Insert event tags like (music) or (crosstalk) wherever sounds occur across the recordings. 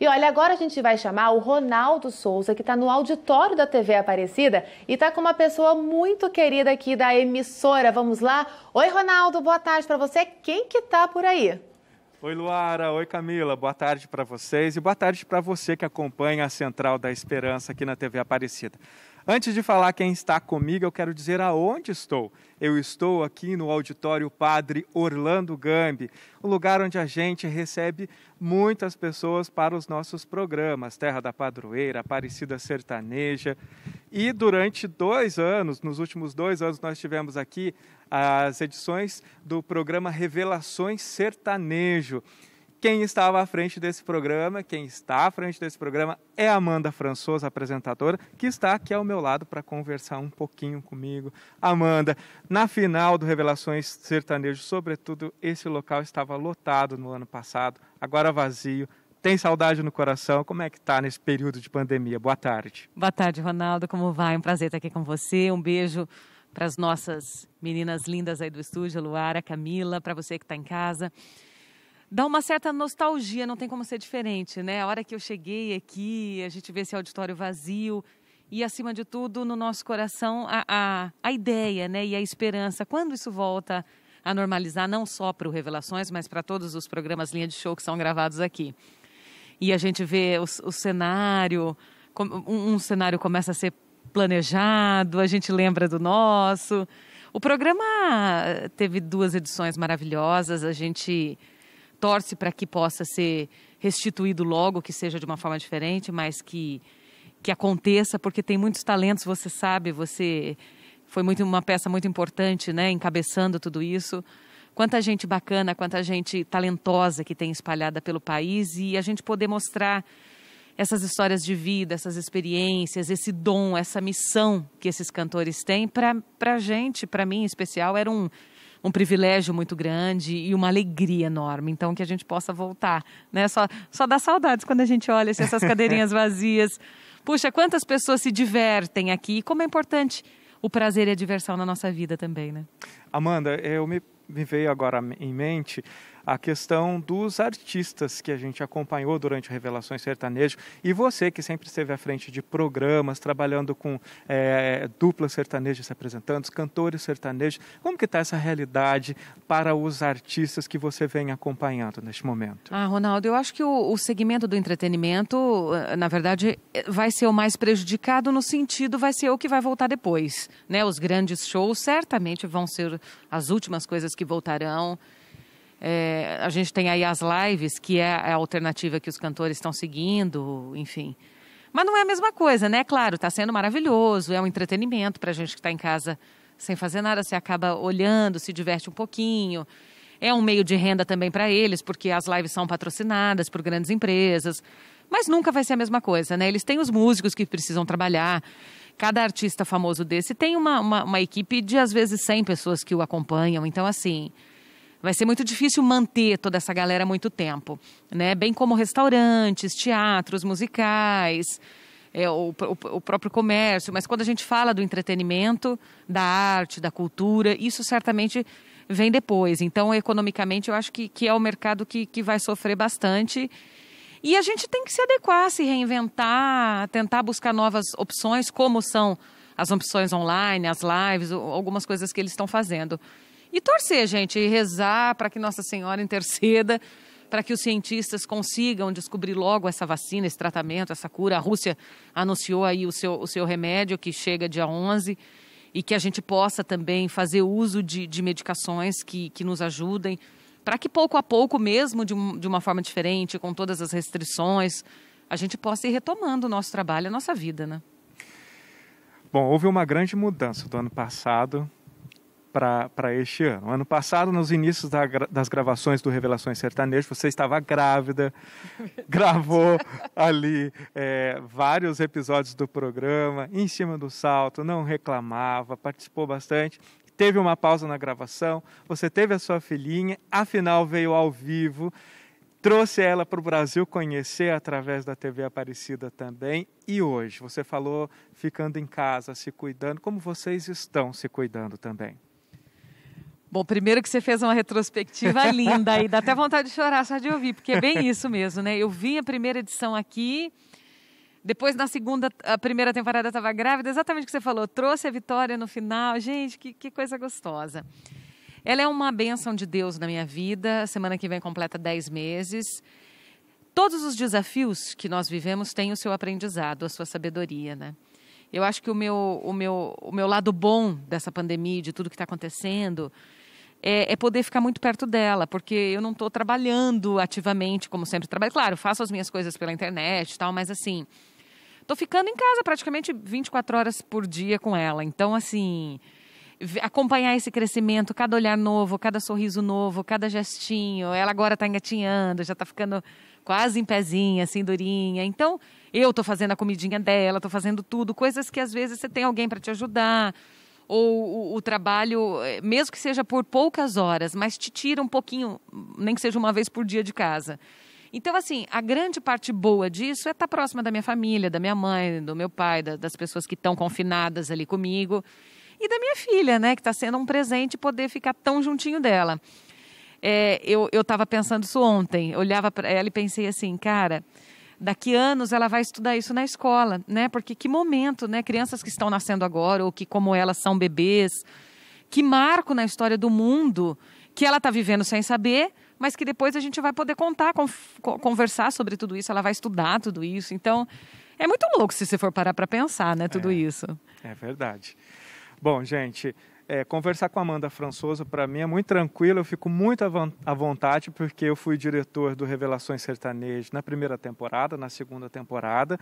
E olha, agora a gente vai chamar o Ronaldo Souza, que está no auditório da TV Aparecida e está com uma pessoa muito querida aqui da emissora. Vamos lá? Oi, Ronaldo, boa tarde para você. Quem que está por aí? Oi, Luara. Oi, Camila. Boa tarde para vocês e boa tarde para você que acompanha a Central da Esperança aqui na TV Aparecida. Antes de falar quem está comigo, eu quero dizer aonde estou. Eu estou aqui no auditório Padre Orlando Gambi, o lugar onde a gente recebe muitas pessoas para os nossos programas, Terra da Padroeira, Aparecida Sertaneja. E durante dois anos, nos últimos dois anos, nós tivemos aqui as edições do programa Revelações Sertanejo. Quem estava à frente desse programa, quem está à frente desse programa é Amanda Françoso, apresentadora, que está aqui ao meu lado para conversar um pouquinho comigo. Amanda, na final do Revelações Sertanejo, sobretudo, esse local estava lotado no ano passado, agora vazio. Tem saudade no coração? Como é que está nesse período de pandemia? Boa tarde. Boa tarde, Ronaldo. Como vai? Um prazer estar aqui com você. Um beijo para as nossas meninas lindas aí do estúdio, a Luara, a Camila, para você que está em casa dá uma certa nostalgia, não tem como ser diferente, né? A hora que eu cheguei aqui, a gente vê esse auditório vazio e, acima de tudo, no nosso coração, a, a, a ideia né? e a esperança. Quando isso volta a normalizar, não só para o Revelações, mas para todos os programas Linha de Show que são gravados aqui. E a gente vê o, o cenário, um, um cenário começa a ser planejado, a gente lembra do nosso. O programa teve duas edições maravilhosas, a gente torce para que possa ser restituído logo, que seja de uma forma diferente, mas que, que aconteça, porque tem muitos talentos, você sabe, você foi muito uma peça muito importante, né, encabeçando tudo isso. Quanta gente bacana, quanta gente talentosa que tem espalhada pelo país e a gente poder mostrar essas histórias de vida, essas experiências, esse dom, essa missão que esses cantores têm, para a gente, para mim em especial, era um, um privilégio muito grande e uma alegria enorme. Então, que a gente possa voltar. Né? Só, só dá saudades quando a gente olha assim, essas cadeirinhas (laughs) vazias. Puxa, quantas pessoas se divertem aqui e como é importante o prazer e a diversão na nossa vida também, né? Amanda, eu me, me veio agora em mente a questão dos artistas que a gente acompanhou durante o Revelações Sertanejo e você que sempre esteve à frente de programas, trabalhando com é, duplas sertanejas se apresentando, cantores sertanejos. Como que está essa realidade para os artistas que você vem acompanhando neste momento? Ah, Ronaldo, eu acho que o, o segmento do entretenimento, eh, na verdade, vai ser o mais prejudicado no sentido, vai ser o que vai voltar depois. Né? Os grandes shows certamente vão ser as últimas coisas que voltarão. É, a gente tem aí as lives, que é a alternativa que os cantores estão seguindo, enfim. Mas não é a mesma coisa, né? Claro, está sendo maravilhoso, é um entretenimento para a gente que está em casa sem fazer nada, você acaba olhando, se diverte um pouquinho. É um meio de renda também para eles, porque as lives são patrocinadas por grandes empresas. Mas nunca vai ser a mesma coisa, né? Eles têm os músicos que precisam trabalhar. Cada artista famoso desse tem uma, uma, uma equipe de, às vezes, 100 pessoas que o acompanham. Então, assim, vai ser muito difícil manter toda essa galera muito tempo, né? Bem como restaurantes, teatros, musicais, é, o, o, o, próprio comércio. Mas quando a gente fala do entretenimento, da arte, da cultura, isso certamente vem depois. Então, economicamente, eu acho que, que é o mercado que, que vai sofrer bastante. E a gente tem que se adequar, se reinventar, tentar buscar novas opções, como são as opções online, as lives, algumas coisas que eles estão fazendo. E torcer, gente, e rezar para que Nossa Senhora interceda, para que os cientistas consigam descobrir logo essa vacina, esse tratamento, essa cura. A Rússia anunciou aí o seu, o seu remédio, que chega dia 11, e que a gente possa também fazer uso de, de medicações que, que nos ajudem, para que pouco a pouco, mesmo de, um, de uma forma diferente, com todas as restrições, a gente possa ir retomando o nosso trabalho, a nossa vida, né? Bom, houve uma grande mudança do ano passado para este ano. Ano passado, nos inícios da, das gravações do Revelações Sertanejo, você estava grávida, Verdade. (laughs) gravou ali é, vários episódios do programa, em cima do salto, não reclamava, participou bastante. Teve uma pausa na gravação, você teve a sua filhinha, afinal veio ao vivo, trouxe ela para o Brasil conhecer através da TV Aparecida também. E hoje, você falou ficando em casa, se cuidando, como vocês estão se cuidando também? Bom, primeiro que você fez uma retrospectiva (laughs) linda e dá até vontade de chorar só de ouvir, porque é bem isso mesmo, né? Eu vi a primeira edição aqui, depois na segunda, a primeira temporada estava grávida, exatamente o que você falou, trouxe a vitória no final. Gente, que, que coisa gostosa. Ela é uma bênção de Deus na minha vida, semana que vem completa 10 meses. Todos os desafios que nós vivemos têm o seu aprendizado, a sua sabedoria, né? Eu acho que o meu, o meu, o meu lado bom dessa pandemia, de tudo que está acontecendo, é, é, poder ficar muito perto dela, porque eu não estou trabalhando ativamente, como sempre trabalho. Claro, faço as minhas coisas pela internet e tal, mas assim, estou ficando em casa praticamente 24 horas por dia com ela. Então, assim, acompanhar esse crescimento, cada olhar novo, cada sorriso novo, cada gestinho. Ela agora está engatinhando, já está ficando quase em pezinha, assim, durinha. Então, eu estou fazendo a comidinha dela, estou fazendo tudo, coisas que às vezes você tem alguém para te ajudar ou o, o, trabalho, eh, mesmo que seja por poucas horas, mas te tira um pouquinho, nem que seja uma vez por dia de casa. Então, assim, a grande parte boa disso é estar tá próxima da minha família, da minha mãe, do meu pai, da, das pessoas que estão confinadas ali comigo e da minha filha, né, que está sendo um presente poder ficar tão juntinho dela. É, eu estava pensando isso ontem, olhava para ela e pensei assim, cara, daqui anos ela vai estudar isso na escola, né? Porque que momento, né? Crianças que estão nascendo agora ou que como elas são bebês, que marco na história do mundo que ela está vivendo sem saber, mas que depois a gente vai poder contar, conversar sobre tudo isso, ela vai estudar tudo isso. Então, é muito louco se você for parar para pensar, né, tudo é, isso. É verdade. Bom, gente, é, conversar com a Amanda Françoso, para mim, é muito tranquilo. Eu fico muito à vontade, porque eu fui diretor do Revelações Sertanejo na primeira temporada, na segunda temporada.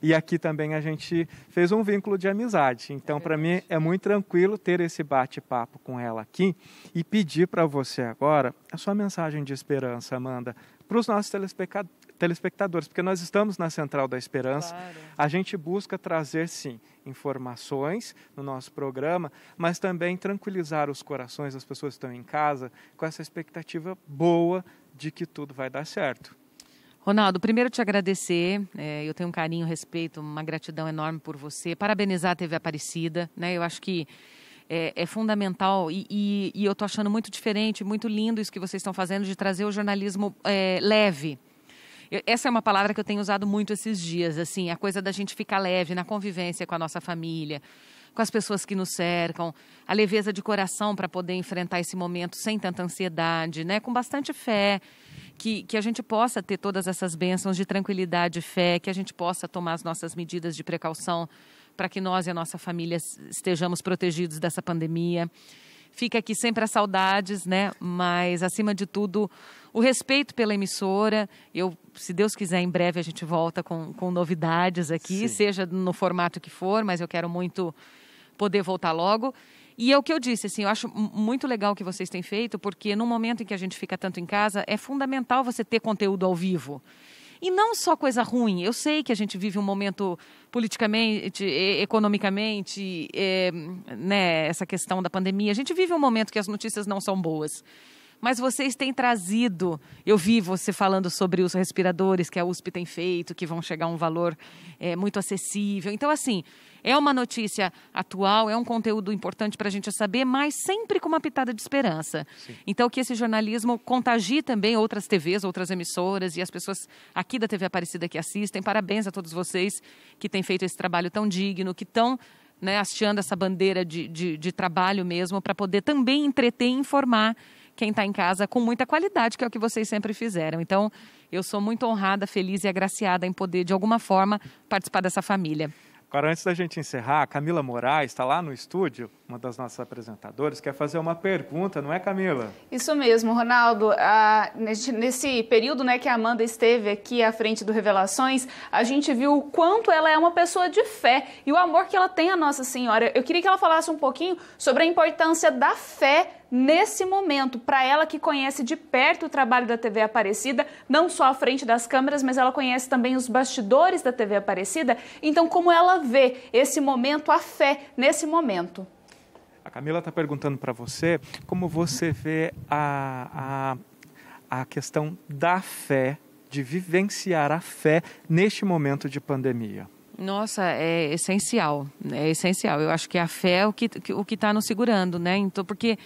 E aqui também a gente fez um vínculo de amizade. Então, é para mim, é muito tranquilo ter esse bate-papo com ela aqui e pedir para você agora a sua mensagem de esperança, Amanda, para os nossos telespectadores, porque nós estamos na Central da Esperança. Claro. A gente busca trazer, sim, informações no nosso programa, mas também tranquilizar os corações das pessoas que estão em casa com essa expectativa boa de que tudo vai dar certo. Ronaldo, primeiro te agradecer. É, eu tenho um carinho, respeito, uma gratidão enorme por você. Parabenizar a TV Aparecida. Né? Eu acho que é, é fundamental e, e, e eu estou achando muito diferente, muito lindo isso que vocês estão fazendo de trazer o jornalismo é, leve essa é uma palavra que eu tenho usado muito esses dias, assim, a coisa da gente ficar leve na convivência com a nossa família, com as pessoas que nos cercam, a leveza de coração para poder enfrentar esse momento sem tanta ansiedade, né? Com bastante fé. Que, que, a gente possa ter todas essas bênçãos de tranquilidade e fé, que a gente possa tomar as nossas medidas de precaução para que nós e a nossa família estejamos protegidos dessa pandemia. Fica aqui sempre as saudades, né? Mas, acima de tudo, o respeito pela emissora. Eu, se Deus quiser, em breve a gente volta com, com novidades aqui, Sim. seja no formato que for, mas eu quero muito poder voltar logo. E é o que eu disse, assim, eu acho muito legal o que vocês têm feito, porque no momento em que a gente fica tanto em casa, é fundamental você ter conteúdo ao vivo. E não só coisa ruim. Eu sei que a gente vive um momento politicamente, economicamente, é, né, essa questão da pandemia. A gente vive um momento que as notícias não são boas mas vocês têm trazido. Eu vi você falando sobre os respiradores que a USP tem feito, que vão chegar a um valor é, muito acessível. Então, assim, é uma notícia atual, é um conteúdo importante para a gente saber, mas sempre com uma pitada de esperança. Sim. Então, que esse jornalismo contagie também outras TVs, outras emissoras e as pessoas aqui da TV Aparecida que assistem. Parabéns a todos vocês que têm feito esse trabalho tão digno, que estão né, hasteando essa bandeira de, de, de trabalho mesmo, para poder também entreter e informar quem está em casa com muita qualidade, que é o que vocês sempre fizeram. Então, eu sou muito honrada, feliz e agraciada em poder, de alguma forma, participar dessa família. Agora, antes da gente encerrar, a Camila Moraes está lá no estúdio, uma das nossas apresentadoras, quer fazer uma pergunta, não é, Camila? Isso mesmo, Ronaldo. nesse período né, que a Amanda esteve aqui à frente do Revelações, a gente viu o quanto ela é uma pessoa de fé e o amor que ela tem à Nossa Senhora. Eu queria que ela falasse um pouquinho sobre a importância da fé nesse momento, para ela que conhece de perto o trabalho da TV Aparecida, não só à frente das câmeras, mas ela conhece também os bastidores da TV Aparecida. Então, como ela vê esse momento, a fé nesse momento? A Camila está perguntando para você como você vê a, a, a questão da fé, de vivenciar a fé neste momento de pandemia. Nossa, é essencial, é essencial. Eu acho que a fé é o que o que está nos segurando, né? Então, porque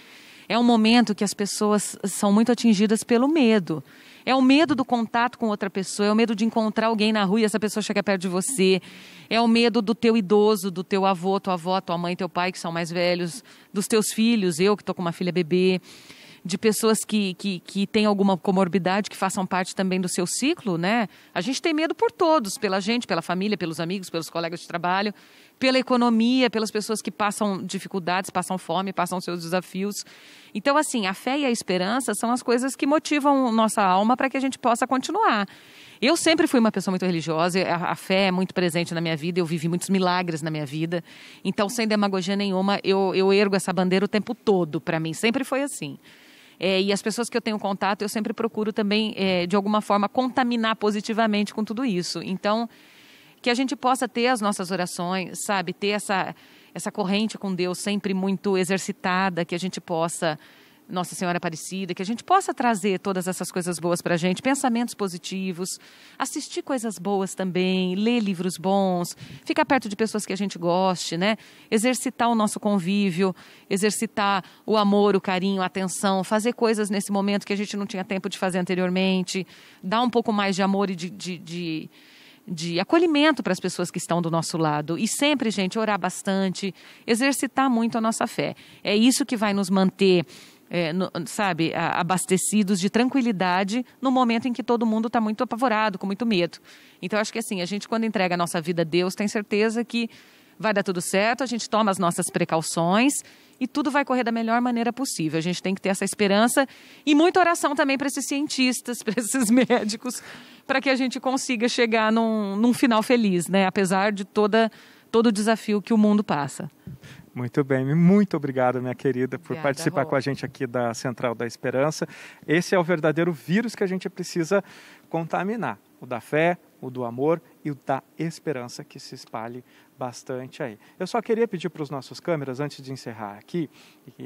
é um momento que as pessoas são muito atingidas pelo medo. É o medo do contato com outra pessoa, é o medo de encontrar alguém na rua e essa pessoa chegar perto de você. É o medo do teu idoso, do teu avô, tua avó, tua mãe, teu pai, que são mais velhos, dos teus filhos, eu que estou com uma filha bebê de pessoas que, que, que têm alguma comorbidade, que façam parte também do seu ciclo, né? A gente tem medo por todos, pela gente, pela família, pelos amigos, pelos colegas de trabalho pela economia, pelas pessoas que passam dificuldades, passam fome, passam seus desafios. Então, assim, a fé e a esperança são as coisas que motivam nossa alma para que a gente possa continuar. Eu sempre fui uma pessoa muito religiosa, a, fé é muito presente na minha vida, eu vivi muitos milagres na minha vida. Então, sem demagogia nenhuma, eu, eu ergo essa bandeira o tempo todo, para mim, sempre foi assim. É, e as pessoas que eu tenho contato, eu sempre procuro também, é, de alguma forma, contaminar positivamente com tudo isso. Então, que a gente possa ter as nossas orações, sabe? Ter essa, essa corrente com Deus sempre muito exercitada, que a gente possa. Nossa Senhora Aparecida, que a gente possa trazer todas essas coisas boas para a gente, pensamentos positivos, assistir coisas boas também, ler livros bons, ficar perto de pessoas que a gente goste, né? Exercitar o nosso convívio, exercitar o amor, o carinho, a atenção, fazer coisas nesse momento que a gente não tinha tempo de fazer anteriormente, dar um pouco mais de amor e de, de, de de acolhimento para as pessoas que estão do nosso lado. E sempre, gente, orar bastante, exercitar muito a nossa fé. É isso que vai nos manter. É, no, sabe, abastecidos de tranquilidade no momento em que todo mundo está muito apavorado, com muito medo. Então, acho que assim, a gente quando entrega a nossa vida a Deus, tem certeza que vai dar tudo certo, a gente toma as nossas precauções e tudo vai correr da melhor maneira possível. A gente tem que ter essa esperança e muita oração também para esses cientistas, (laughs) para esses médicos, para que a gente consiga chegar num, num final feliz, né? Apesar de toda, todo o desafio que o mundo passa. Muito bem, muito obrigado, minha querida, por obrigada, participar Rô. com a gente aqui da Central da Esperança. Esse é o verdadeiro vírus que a gente precisa contaminar: o da fé, o do amor e o da esperança que se espalhe bastante aí. Eu só queria pedir para os nossos câmeras, antes de encerrar aqui,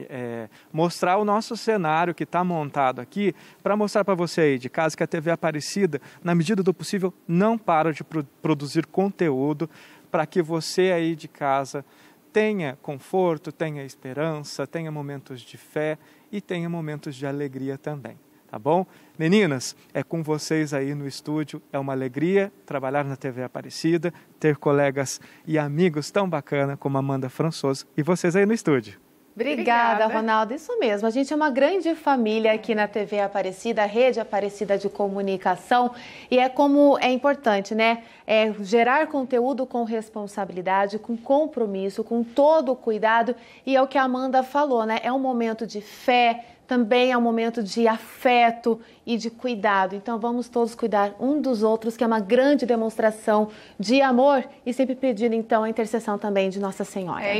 é, mostrar o nosso cenário que está montado aqui, para mostrar para você aí de casa que a TV Aparecida, na medida do possível, não para de pro produzir conteúdo para que você aí de casa tenha conforto, tenha esperança, tenha momentos de fé e tenha momentos de alegria também tá bom? Meninas, é com vocês aí no estúdio, é uma alegria trabalhar na TV Aparecida, ter colegas e amigos tão bacana como Amanda Françoso e vocês aí no estúdio. Obrigada, Obrigada, Ronaldo. Isso mesmo. A gente é uma grande família aqui na TV Aparecida, Rede Aparecida de Comunicação. E é como é importante, né? É gerar conteúdo com responsabilidade, com compromisso, com todo o cuidado. E é o que a Amanda falou, né? É um momento de fé, também é um momento de afeto e de cuidado. Então vamos todos cuidar um dos outros, que é uma grande demonstração de amor e sempre pedindo então a intercessão também de Nossa Senhora. É